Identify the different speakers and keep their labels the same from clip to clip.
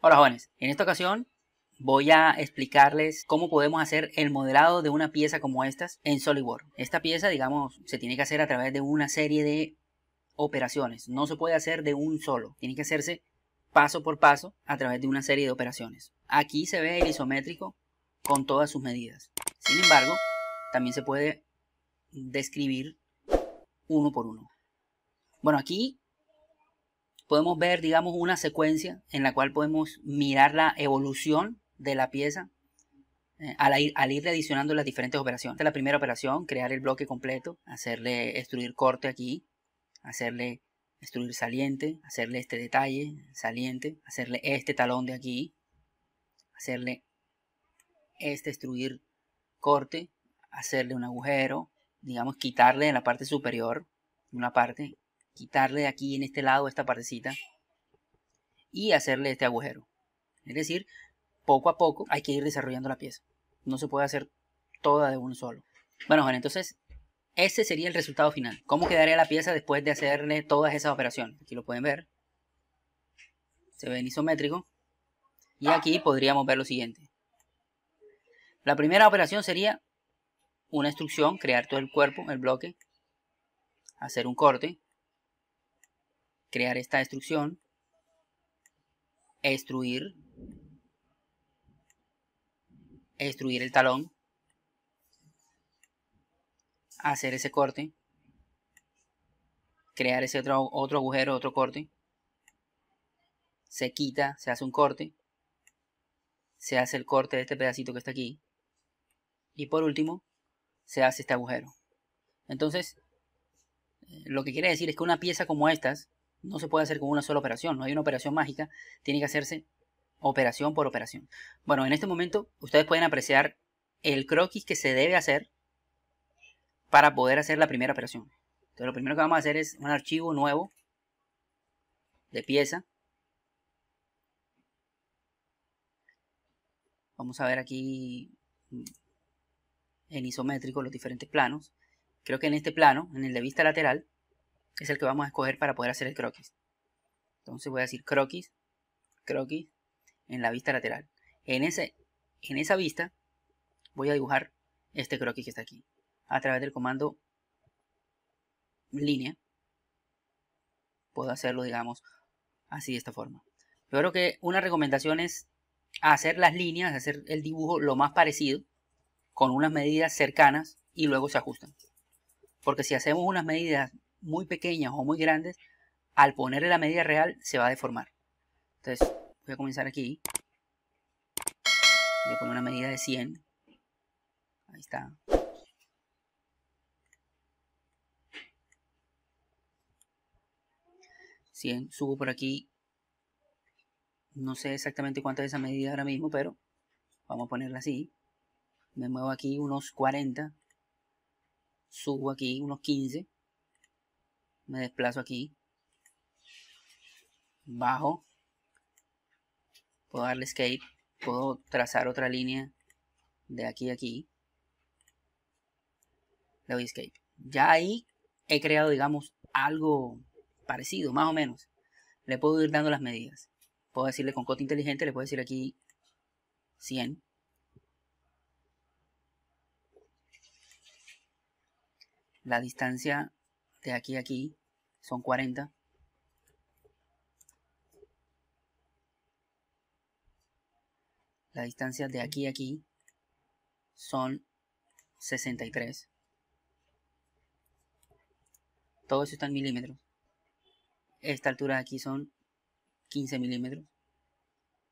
Speaker 1: Hola jóvenes, en esta ocasión voy a explicarles cómo podemos hacer el modelado de una pieza como estas en SolidWorks. Esta pieza, digamos, se tiene que hacer a través de una serie de operaciones. No se puede hacer de un solo. Tiene que hacerse paso por paso a través de una serie de operaciones. Aquí se ve el isométrico con todas sus medidas. Sin embargo, también se puede describir uno por uno. Bueno, aquí podemos ver, digamos, una secuencia en la cual podemos mirar la evolución de la pieza eh, al, ir, al, irle adicionando las diferentes operaciones. Esta es la primera operación, crear el bloque completo, hacerle extruir corte aquí, hacerle extruir saliente, hacerle este detalle saliente, hacerle este talón de aquí, hacerle este extruir corte, hacerle un agujero, digamos, quitarle en la parte superior una parte quitarle aquí en este lado esta partecita y hacerle este agujero. Es decir, poco a poco hay que ir desarrollando la pieza. No se puede hacer toda de un solo. Bueno, bueno, entonces ese sería el resultado final. ¿Cómo quedaría la pieza después de hacerle todas esas operaciones? Aquí lo pueden ver. Se ve en isométrico. Y aquí podríamos ver lo siguiente. La primera operación sería una instrucción, crear todo el cuerpo, el bloque, hacer un corte, crear esta destrucción, extruir, extruir el talón, hacer ese corte, crear ese otro, otro agujero, otro corte, se quita, se hace un corte, se hace el corte de este pedacito que está aquí, y por último, se hace este agujero. Entonces, eh, lo que quiere decir es que una pieza como estas, no se puede hacer con una sola operación, no hay una operación mágica, tiene que hacerse operación por operación. Bueno, en este momento ustedes pueden apreciar el croquis que se debe hacer para poder hacer la primera operación. Entonces lo primero que vamos a hacer es un archivo nuevo de pieza. Vamos a ver aquí mm, en isométrico los diferentes planos. Creo que en este plano, en el de vista lateral, es el que vamos a escoger para poder hacer el croquis. Entonces voy a decir croquis, croquis, en la vista lateral. En, ese, en esa vista voy a dibujar este croquis que está aquí. A través del comando línea puedo hacerlo, digamos, así de esta forma. Yo creo que una recomendación es hacer las líneas, hacer el dibujo lo más parecido, con unas medidas cercanas y luego se ajustan. Porque si hacemos unas medidas muy pequeñas o muy grandes, al ponerle la medida real se va a deformar. Entonces, voy a comenzar aquí. Voy a poner una medida de 100. Ahí está. 100, subo por aquí. No sé exactamente cuánta es esa medida ahora mismo, pero vamos a ponerla así. Me muevo aquí unos 40. Subo aquí unos 15 me desplazo aquí, bajo, puedo darle escape, puedo trazar otra línea de aquí a aquí, le doy escape. Ya ahí he creado, digamos, algo parecido, más o menos. Le puedo ir dando las medidas. Puedo decirle con cota inteligente, le puedo decir aquí 100. La distancia de aquí a aquí son 40. La distancia de aquí a aquí son 63. Todo eso está en milímetros. Esta altura de aquí son 15 milímetros.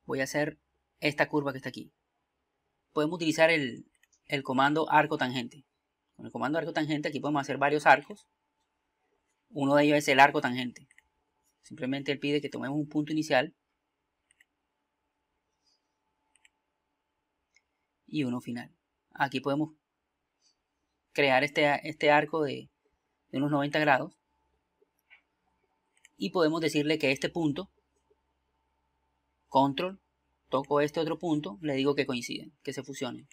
Speaker 1: Voy a hacer esta curva que está aquí. Podemos utilizar el, el comando arco tangente. Con el comando arco tangente aquí podemos hacer varios arcos. Uno de ellos es el arco tangente. Simplemente él pide que tomemos un punto inicial y uno final. Aquí podemos crear este, este arco de, de unos 90 grados y podemos decirle que este punto, control, toco este otro punto, le digo que coinciden, que se fusionen.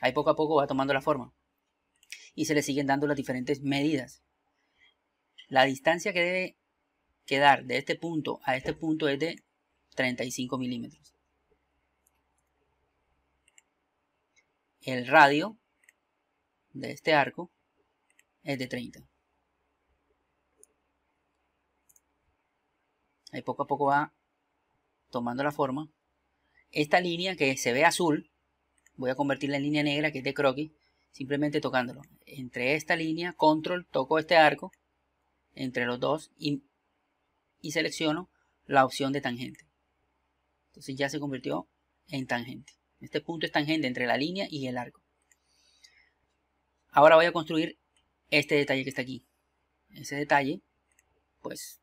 Speaker 1: Ahí poco a poco va tomando la forma y se le siguen dando las diferentes medidas. La distancia que debe quedar de este punto a este punto es de 35 milímetros. El radio de este arco es de 30. Ahí poco a poco va tomando la forma. Esta línea que se ve azul, voy a convertirla en línea negra que es de croquis, simplemente tocándolo. Entre esta línea, control, toco este arco entre los dos y, selecciono la opción de tangente. Entonces ya se convirtió en tangente. Este punto es tangente entre la línea y el arco. Ahora voy a construir este detalle que está aquí. Ese detalle, pues,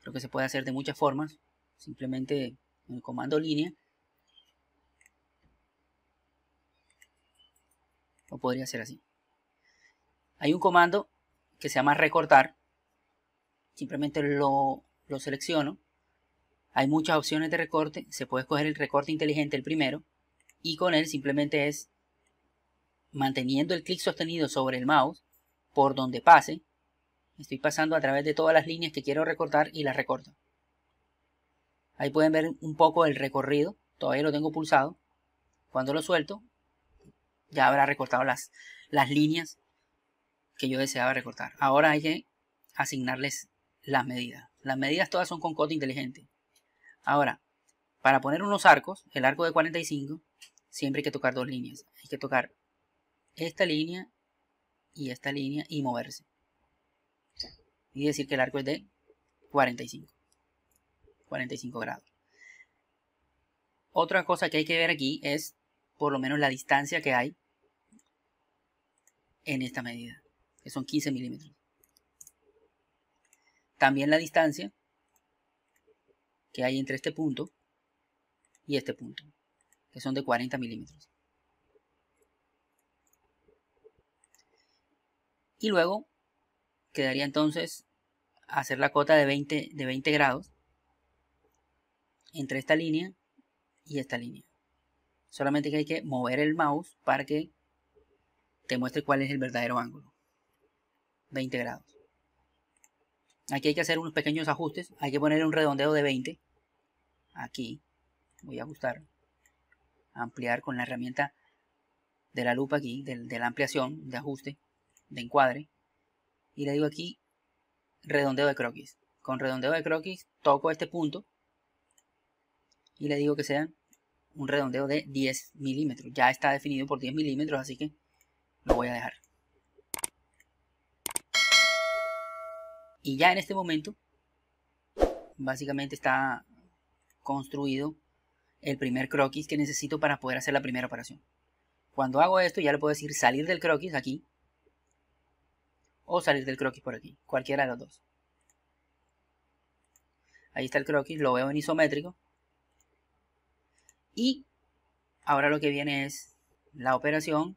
Speaker 1: creo que se puede hacer de muchas formas. Simplemente en el comando línea. O podría ser así. Hay un comando que se llama recortar. Simplemente lo, selecciono. Hay muchas opciones de recorte. Se puede escoger el recorte inteligente, el primero. Y con él simplemente es manteniendo el clic sostenido sobre el mouse por donde pase. Estoy pasando a través de todas las líneas que quiero recortar y las recorto. Ahí pueden ver un poco el recorrido. Todavía lo tengo pulsado. Cuando lo suelto, ya habrá recortado las, las líneas que yo deseaba recortar. Ahora hay que asignarles las medidas. Las medidas todas son con cote inteligente. Ahora, para poner unos arcos, el arco de 45, siempre hay que tocar dos líneas. Hay que tocar esta línea y esta línea y moverse. Y decir que el arco es de 45. 45 grados. Otra cosa que hay que ver aquí es por lo menos la distancia que hay en esta medida son 15 milímetros. También la distancia que hay entre este punto y este punto, que son de 40 milímetros. Y luego quedaría entonces hacer la cota de 20, de 20 grados entre esta línea y esta línea. Solamente que hay que mover el mouse para que te muestre cuál es el verdadero ángulo. 20 grados. Aquí hay que hacer unos pequeños ajustes. Hay que poner un redondeo de 20. Aquí voy a ajustar. Ampliar con la herramienta de la lupa aquí, de, la ampliación, de ajuste, de encuadre. Y le digo aquí redondeo de croquis. Con redondeo de croquis toco este punto y le digo que sea un redondeo de 10 milímetros. Ya está definido por 10 milímetros, así que lo voy a dejar. Y ya en este momento, básicamente está construido el primer croquis que necesito para poder hacer la primera operación. Cuando hago esto, ya le puedo decir salir del croquis aquí o salir del croquis por aquí, cualquiera de los dos. Ahí está el croquis, lo veo en isométrico. Y ahora lo que viene es la operación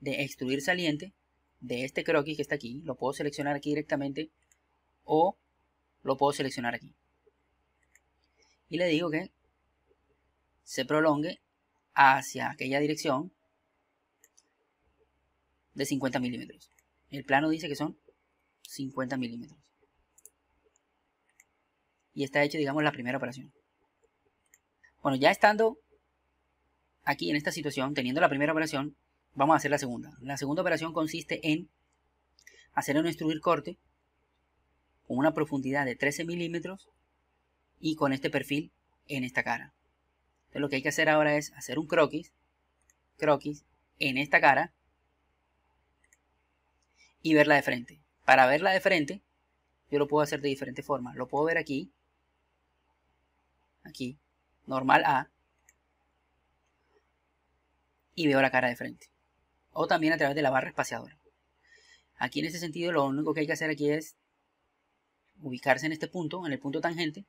Speaker 1: de extruir saliente de este croquis que está aquí. Lo puedo seleccionar aquí directamente o lo puedo seleccionar aquí. Y le digo que se prolongue hacia aquella dirección de 50 milímetros. El plano dice que son 50 milímetros. Y está hecho, digamos, la primera operación. Bueno, ya estando aquí en esta situación, teniendo la primera operación, vamos a hacer la segunda. La segunda operación consiste en hacer un instruir corte con una profundidad de 13 milímetros y con este perfil en esta cara. Entonces lo que hay que hacer ahora es hacer un croquis, croquis en esta cara y verla de frente. Para verla de frente, yo lo puedo hacer de diferente forma Lo puedo ver aquí, aquí, normal A, y veo la cara de frente. O también a través de la barra espaciadora. Aquí en ese sentido lo único que hay que hacer aquí es ubicarse en este punto, en el punto tangente,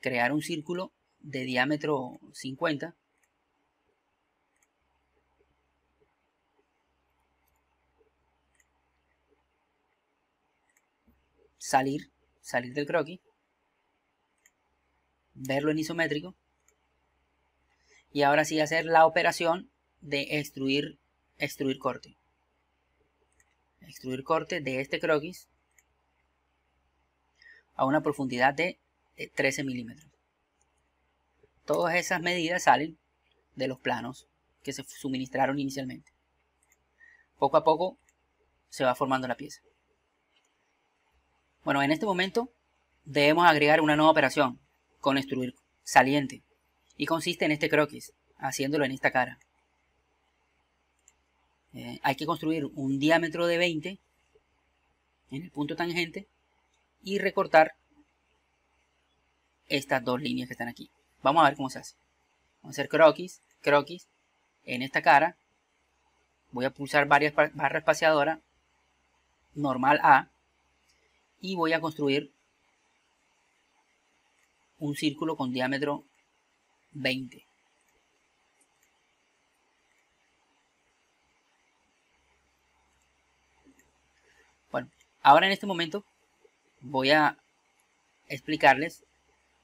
Speaker 1: crear un círculo de diámetro 50 salir, salir del croquis, verlo en isométrico y ahora sí hacer la operación de extruir, extruir corte. Extruir corte de este croquis a una profundidad de 13 eh, milímetros. Todas esas medidas salen de los planos que se suministraron inicialmente. Poco a poco se va formando la pieza. Bueno, en este momento debemos agregar una nueva operación, con construir saliente, y consiste en este croquis, haciéndolo en esta cara. Eh, hay que construir un diámetro de 20 en el punto tangente y recortar estas dos líneas que están aquí. Vamos a ver cómo se hace. Vamos a hacer croquis, croquis, en esta cara. Voy a pulsar varias barra espaciadora, normal A, y voy a construir un círculo con diámetro 20. Bueno, ahora en este momento voy a explicarles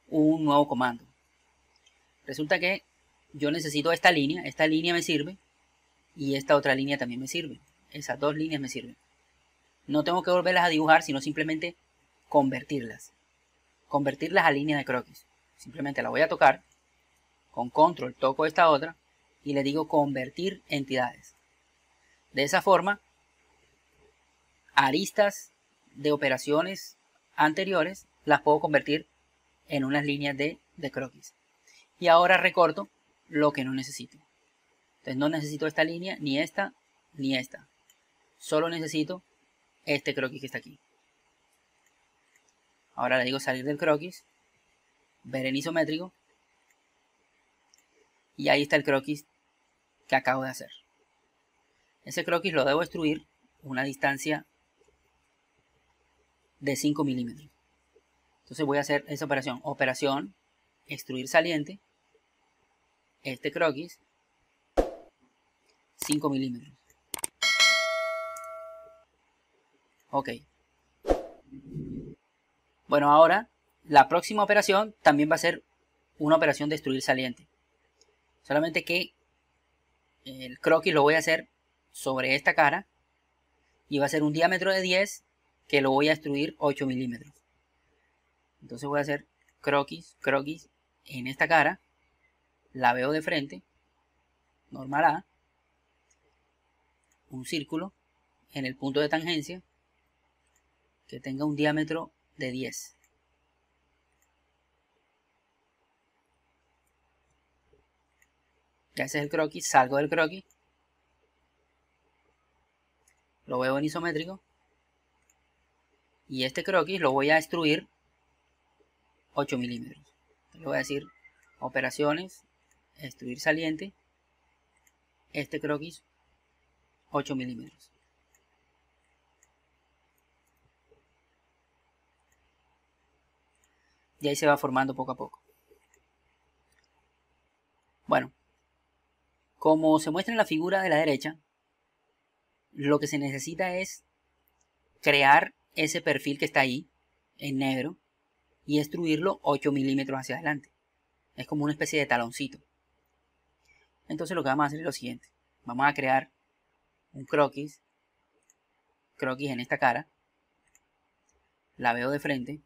Speaker 1: un nuevo comando. Resulta que yo necesito esta línea, esta línea me sirve y esta otra línea también me sirve. Esas dos líneas me sirven. No tengo que volverlas a dibujar, sino simplemente convertirlas. Convertirlas a líneas de croquis. Simplemente la voy a tocar. Con control toco esta otra y le digo convertir entidades. De esa forma, aristas de operaciones anteriores, las puedo convertir en unas líneas de, de croquis. Y ahora recorto lo que no necesito. Entonces no necesito esta línea, ni esta, ni esta. Solo necesito este croquis que está aquí. Ahora le digo salir del croquis, ver en isométrico. Y ahí está el croquis que acabo de hacer. Ese croquis lo debo destruir una distancia de 5 milímetros. Entonces voy a hacer esa operación. Operación, extruir saliente, este croquis, 5 milímetros. Ok. Bueno, ahora la próxima operación también va a ser una operación de extruir saliente. Solamente que el croquis lo voy a hacer sobre esta cara y va a ser un diámetro de 10 que lo voy a destruir 8 milímetros. Entonces voy a hacer croquis, croquis en esta cara. La veo de frente. Normal A. Un círculo en el punto de tangencia que tenga un diámetro de 10. Ya ese el croquis, salgo del croquis, lo veo en isométrico y este croquis lo voy a destruir 8 milímetros. Le voy a decir operaciones, destruir saliente, este croquis 8 milímetros. Y ahí se va formando poco a poco. Bueno, como se muestra en la figura de la derecha, lo que se necesita es crear ese perfil que está ahí, en negro, y extruirlo 8 milímetros hacia adelante. Es como una especie de taloncito. Entonces lo que vamos a hacer es lo siguiente. Vamos a crear un croquis. Croquis en esta cara. La veo de frente.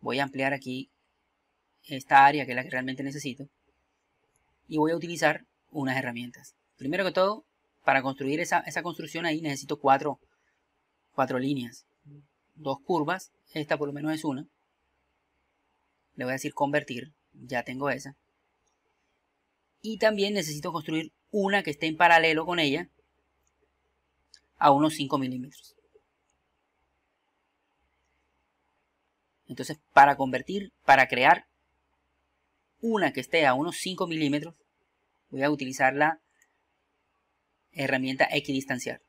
Speaker 1: Voy a ampliar aquí esta área que es la que realmente necesito. Y voy a utilizar unas herramientas. Primero que todo, para construir esa, construcción ahí necesito cuatro, cuatro líneas. Dos curvas, esta por lo menos es una. Le voy a decir convertir, ya tengo esa. Y también necesito construir una que esté en paralelo con ella a unos 5 milímetros. Entonces, para convertir, para crear una que esté a unos 5 milímetros, voy a utilizar la herramienta equidistanciar.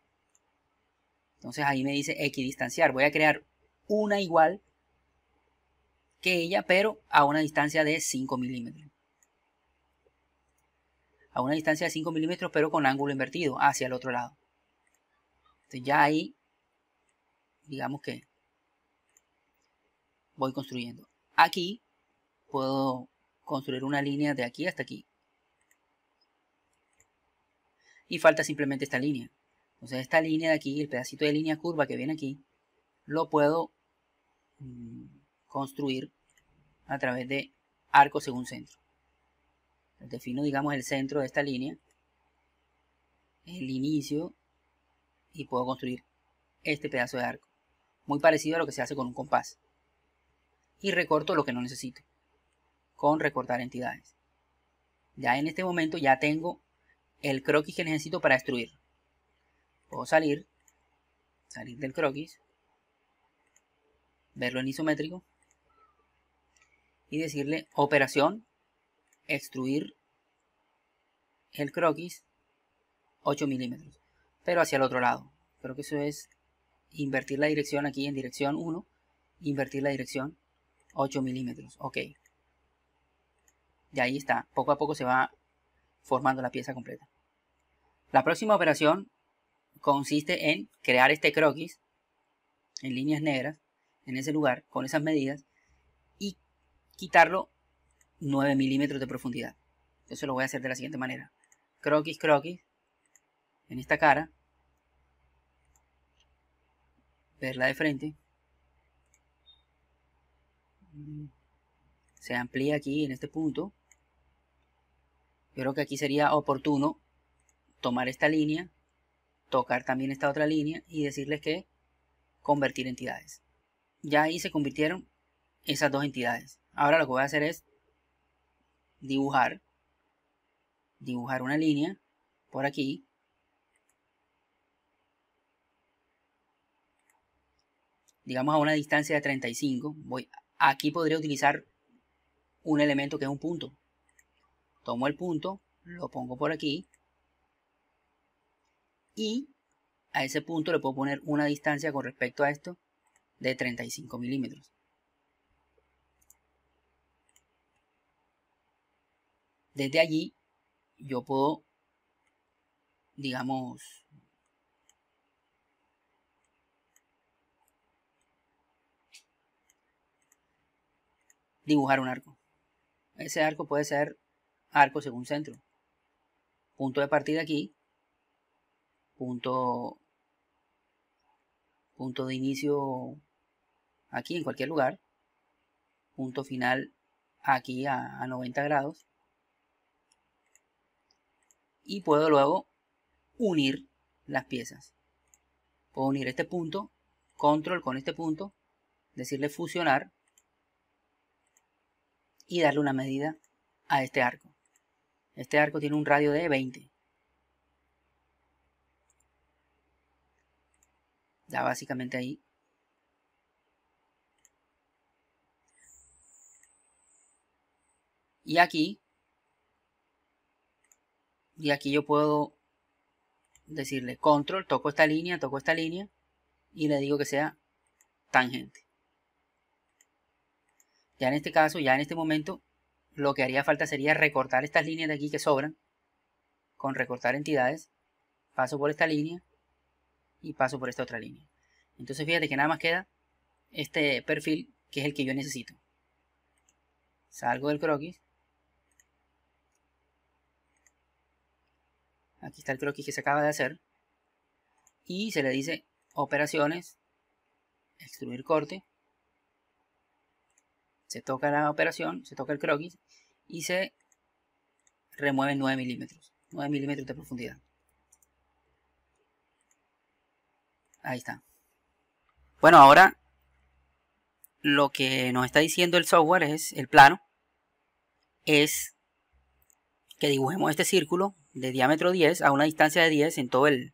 Speaker 1: Entonces ahí me dice equidistanciar. Voy a crear una igual que ella, pero a una distancia de 5 milímetros. A una distancia de 5 milímetros, pero con ángulo invertido hacia el otro lado. Entonces ya ahí, digamos que voy construyendo. Aquí puedo construir una línea de aquí hasta aquí y falta simplemente esta línea. Entonces esta línea de aquí, el pedacito de línea curva que viene aquí, lo puedo mm, construir a través de arco según centro. Defino, digamos, el centro de esta línea, el inicio, y puedo construir este pedazo de arco. Muy parecido a lo que se hace con un compás. Y recorto lo que no necesito, con recortar entidades. Ya en este momento ya tengo el croquis que necesito para extruir Puedo salir, salir del croquis, verlo en isométrico y decirle operación extruir el croquis 8 milímetros, pero hacia el otro lado. Creo que eso es invertir la dirección aquí en dirección 1, invertir la dirección 8 milímetros. Ok. Y ahí está. Poco a poco se va formando la pieza completa. La próxima operación consiste en crear este croquis en líneas negras, en ese lugar, con esas medidas, y quitarlo 9 milímetros de profundidad. Eso lo voy a hacer de la siguiente manera. Croquis, croquis, en esta cara, verla de frente, se amplía aquí en este punto, yo creo que aquí sería oportuno tomar esta línea, tocar también esta otra línea y decirles que convertir entidades. Ya ahí se convirtieron esas dos entidades. Ahora lo que voy a hacer es dibujar, dibujar una línea por aquí. Digamos a una distancia de 35. Voy, aquí podría utilizar un elemento que es un punto tomo el punto, lo pongo por aquí y a ese punto le puedo poner una distancia con respecto a esto de 35 milímetros. Desde allí yo puedo, digamos, dibujar un arco. Ese arco puede ser arco según centro. Punto de partida aquí. Punto, punto de inicio aquí en cualquier lugar. Punto final aquí a, a 90 grados. Y puedo luego unir las piezas. Puedo unir este punto, control con este punto, decirle fusionar y darle una medida a este arco. Este arco tiene un radio de 20. Ya básicamente ahí. Y aquí. Y aquí yo puedo decirle control, toco esta línea, toco esta línea. Y le digo que sea tangente. Ya en este caso, ya en este momento, lo que haría falta sería recortar estas líneas de aquí que sobran. Con recortar entidades. Paso por esta línea. Y paso por esta otra línea. Entonces fíjate que nada más queda este perfil que es el que yo necesito. Salgo del croquis. Aquí está el croquis que se acaba de hacer. Y se le dice operaciones, extruir corte se toca la operación, se toca el croquis y se remueve 9 milímetros, 9 milímetros de profundidad. Ahí está. Bueno, ahora lo que nos está diciendo el software es el plano es que dibujemos este círculo de diámetro 10 a una distancia de 10 en todo el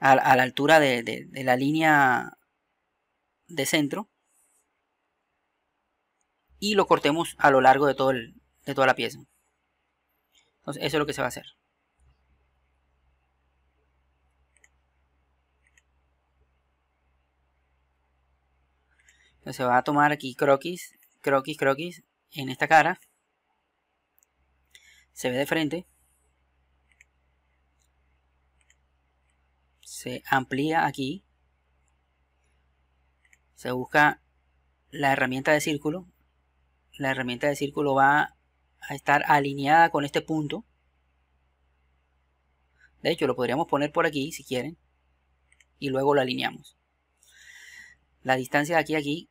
Speaker 1: a, la altura de, la línea de centro y lo cortemos a lo largo de, todo el, de toda la pieza. Entonces eso es lo que se va a hacer. Entonces se va a tomar aquí croquis, croquis, croquis en esta cara. Se ve de frente. Se amplía aquí. Se busca la herramienta de círculo la herramienta de círculo va a estar alineada con este punto. De hecho, lo podríamos poner por aquí, si quieren, y luego lo alineamos. La distancia de aquí a aquí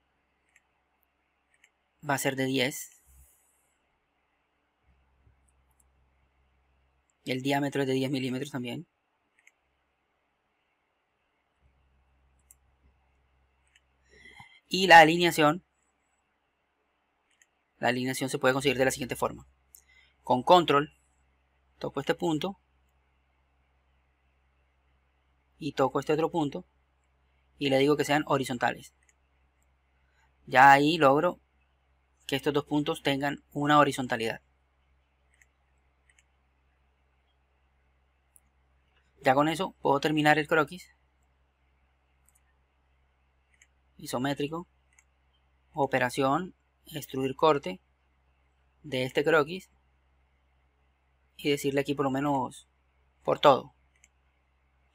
Speaker 1: va a ser de 10. Y el diámetro es de 10 milímetros también. Y la alineación la alineación se puede conseguir de la siguiente forma. Con control, toco este punto y toco este otro punto y le digo que sean horizontales. Ya ahí logro que estos dos puntos tengan una horizontalidad. Ya con eso puedo terminar el croquis. Isométrico. Operación extruir corte de este croquis y decirle aquí por lo menos por todo,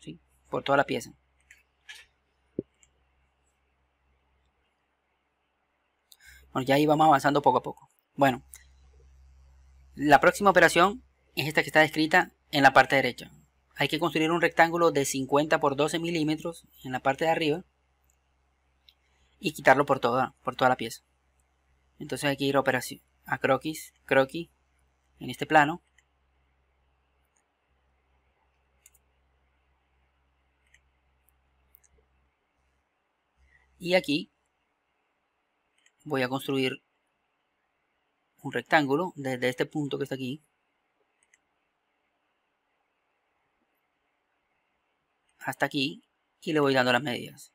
Speaker 1: ¿sí? por toda la pieza. ya ahí vamos avanzando poco a poco. Bueno, la próxima operación es esta que está descrita en la parte derecha. Hay que construir un rectángulo de 50 por 12 milímetros en la parte de arriba y quitarlo por toda, por toda la pieza. Entonces hay que ir a operación, a croquis, croquis, en este plano. Y aquí voy a construir un rectángulo desde este punto que está aquí. Hasta aquí y le voy dando las medidas.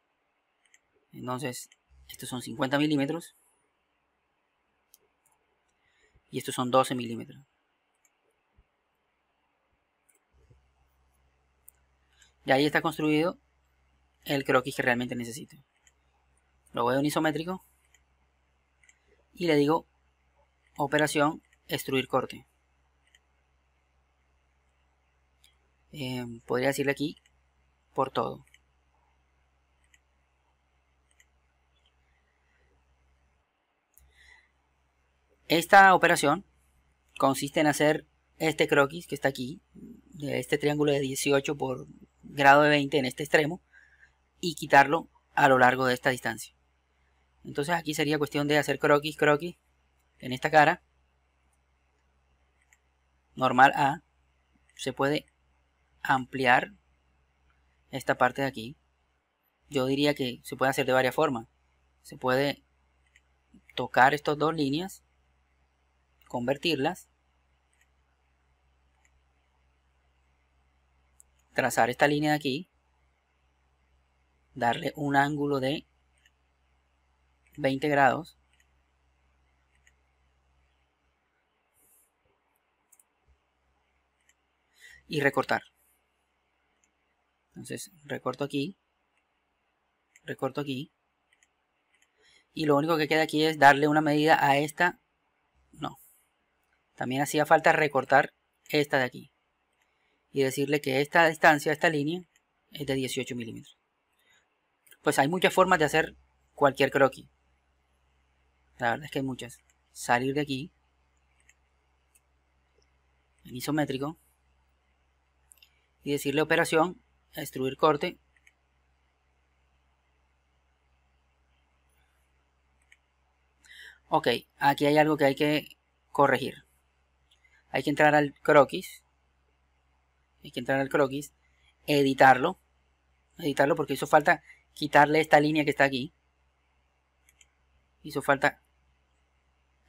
Speaker 1: Entonces, estos son 50 milímetros y estos son 12 milímetros. Y ahí está construido el croquis que realmente necesito. Lo voy a un isométrico y le digo operación extruir corte. Eh, podría decirle aquí por todo. Esta operación consiste en hacer este croquis que está aquí, de este triángulo de 18 por grado de 20 en este extremo, y quitarlo a lo largo de esta distancia. Entonces aquí sería cuestión de hacer croquis, croquis, en esta cara, normal A, se puede ampliar esta parte de aquí. Yo diría que se puede hacer de varias formas. Se puede tocar estas dos líneas convertirlas, trazar esta línea de aquí, darle un ángulo de 20 grados, y recortar. Entonces recorto aquí, recorto aquí, y lo único que queda aquí es darle una medida a esta, no, también hacía falta recortar esta de aquí y decirle que esta distancia, esta línea, es de 18 milímetros. Pues hay muchas formas de hacer cualquier croquis. La verdad es que hay muchas. Salir de aquí, en isométrico, y decirle operación, destruir corte, Ok, aquí hay algo que hay que corregir hay que entrar al croquis, hay que entrar al croquis, editarlo, editarlo porque hizo falta quitarle esta línea que está aquí. Hizo falta...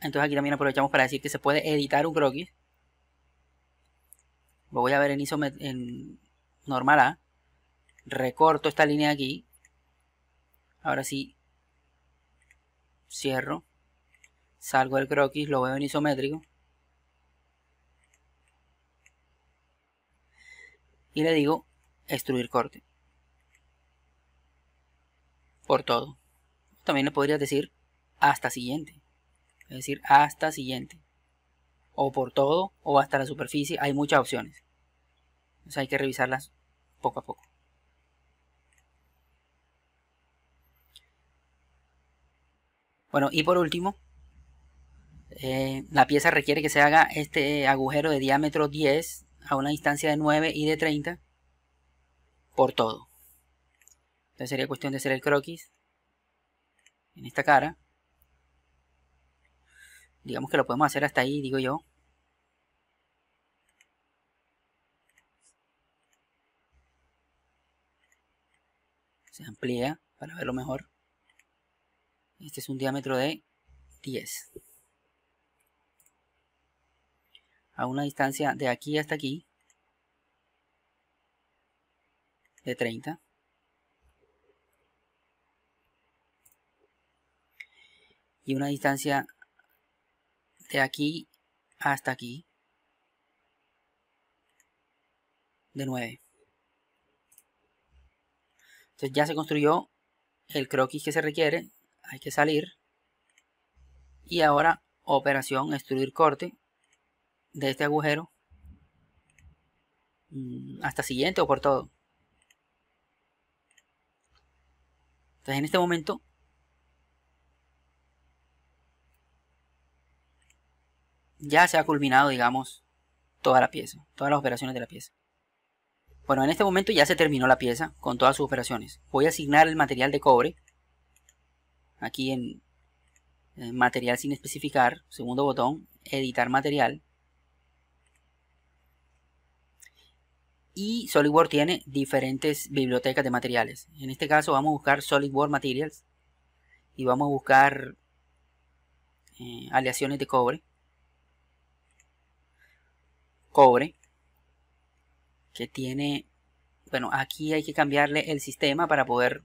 Speaker 1: Entonces aquí también aprovechamos para decir que se puede editar un croquis. Lo voy a ver en ISO en normal A. Recorto esta línea aquí. Ahora sí. Cierro. Salgo del croquis, lo veo en isométrico. y le digo extruir corte. Por todo. También le podrías decir hasta siguiente. Es decir, hasta siguiente. O por todo o hasta la superficie. Hay muchas opciones. Entonces hay que revisarlas poco a poco. Bueno, y por último, eh, la pieza requiere que se haga este agujero de diámetro 10 a una distancia de 9 y de 30 por todo. Entonces sería cuestión de hacer el croquis en esta cara. Digamos que lo podemos hacer hasta ahí, digo yo. Se amplía para verlo mejor. Este es un diámetro de 10 a una distancia de aquí hasta aquí de 30. Y una distancia de aquí hasta aquí de 9. Entonces ya se construyó el croquis que se requiere. Hay que salir. Y ahora operación extruir corte de este agujero mm, hasta siguiente o por todo. Entonces en este momento ya se ha culminado, digamos, toda la pieza, todas las operaciones de la pieza. Bueno, en este momento ya se terminó la pieza con todas sus operaciones. Voy a asignar el material de cobre. Aquí en, en material sin especificar, segundo botón, editar material. Y SolidWorks tiene diferentes bibliotecas de materiales. En este caso vamos a buscar SolidWorks Materials y vamos a buscar eh, aleaciones de cobre. Cobre. Que tiene... Bueno, aquí hay que cambiarle el sistema para poder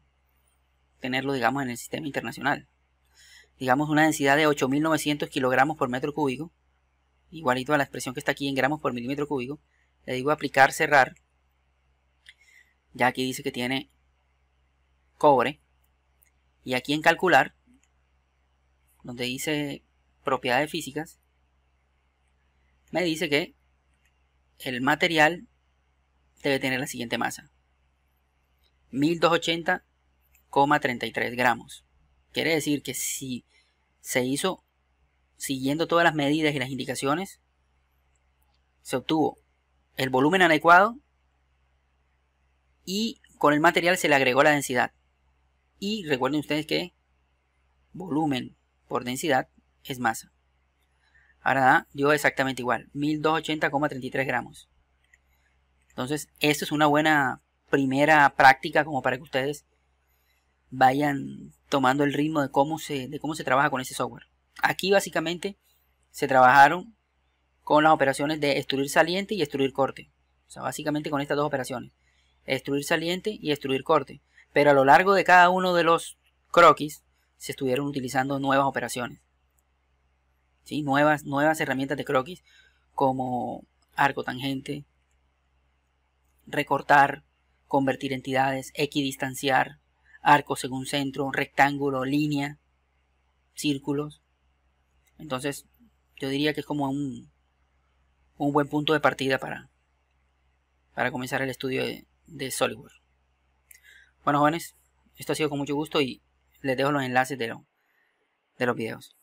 Speaker 1: tenerlo, digamos, en el sistema internacional. Digamos una densidad de 8.900 kilogramos por metro cúbico. Igualito a la expresión que está aquí en gramos por milímetro cúbico. Le digo aplicar, cerrar. Ya aquí dice que tiene cobre. Y aquí en calcular, donde dice propiedades físicas, me dice que el material debe tener la siguiente masa. 1280,33 gramos. Quiere decir que si se hizo siguiendo todas las medidas y las indicaciones, se obtuvo el volumen adecuado y con el material se le agregó la densidad. Y recuerden ustedes que volumen por densidad es masa. Ahora dio exactamente igual, 1280,33 gramos. Entonces, esto es una buena primera práctica como para que ustedes vayan tomando el ritmo de cómo se, de cómo se trabaja con ese software. Aquí básicamente se trabajaron con las operaciones de extruir saliente y extruir corte. O sea, básicamente con estas dos operaciones. Extruir saliente y extruir corte. Pero a lo largo de cada uno de los croquis se estuvieron utilizando nuevas operaciones. ¿Sí? Nuevas, nuevas herramientas de croquis como arco tangente, recortar, convertir entidades, equidistanciar, arco según centro, rectángulo, línea, círculos. Entonces, yo diría que es como un, un buen punto de partida para, para comenzar el estudio de, de SolidWorks. Bueno jóvenes, esto ha sido con mucho gusto y les dejo los enlaces de, de los videos.